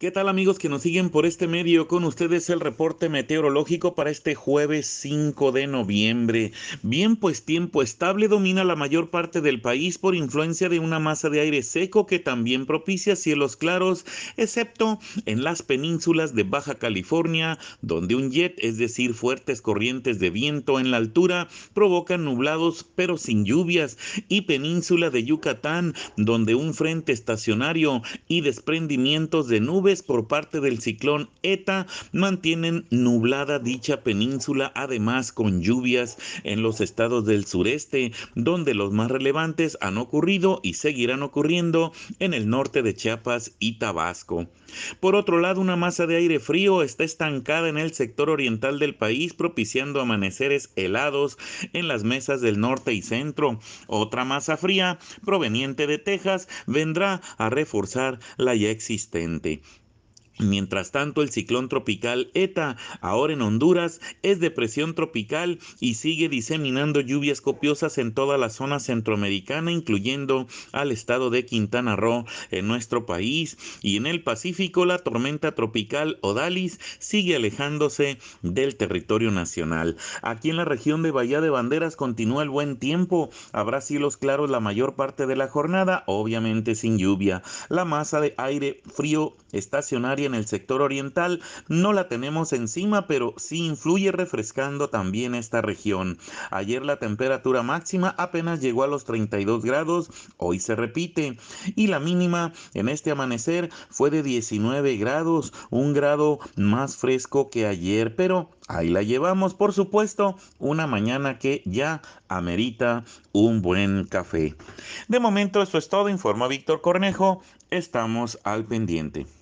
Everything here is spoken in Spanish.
¿Qué tal amigos que nos siguen por este medio? Con ustedes el reporte meteorológico para este jueves 5 de noviembre. Bien, pues tiempo estable domina la mayor parte del país por influencia de una masa de aire seco que también propicia cielos claros, excepto en las penínsulas de Baja California, donde un jet, es decir, fuertes corrientes de viento en la altura, provocan nublados pero sin lluvias, y península de Yucatán, donde un frente estacionario y desprendimientos de nubes por parte del ciclón ETA mantienen nublada dicha península, además con lluvias en los estados del sureste, donde los más relevantes han ocurrido y seguirán ocurriendo en el norte de Chiapas y Tabasco. Por otro lado, una masa de aire frío está estancada en el sector oriental del país, propiciando amaneceres helados en las mesas del norte y centro. Otra masa fría proveniente de Texas vendrá a reforzar la ya existente. Mientras tanto, el ciclón tropical ETA, ahora en Honduras, es depresión tropical y sigue diseminando lluvias copiosas en toda la zona centroamericana, incluyendo al estado de Quintana Roo en nuestro país. Y en el Pacífico, la tormenta tropical Odalis sigue alejándose del territorio nacional. Aquí en la región de Bahía de Banderas continúa el buen tiempo. Habrá cielos claros la mayor parte de la jornada, obviamente sin lluvia. La masa de aire frío estacionaria en el sector oriental no la tenemos encima, pero sí influye refrescando también esta región. Ayer la temperatura máxima apenas llegó a los 32 grados, hoy se repite, y la mínima en este amanecer fue de 19 grados, un grado más fresco que ayer, pero ahí la llevamos, por supuesto, una mañana que ya amerita un buen café. De momento, eso es todo, informa Víctor Cornejo, estamos al pendiente.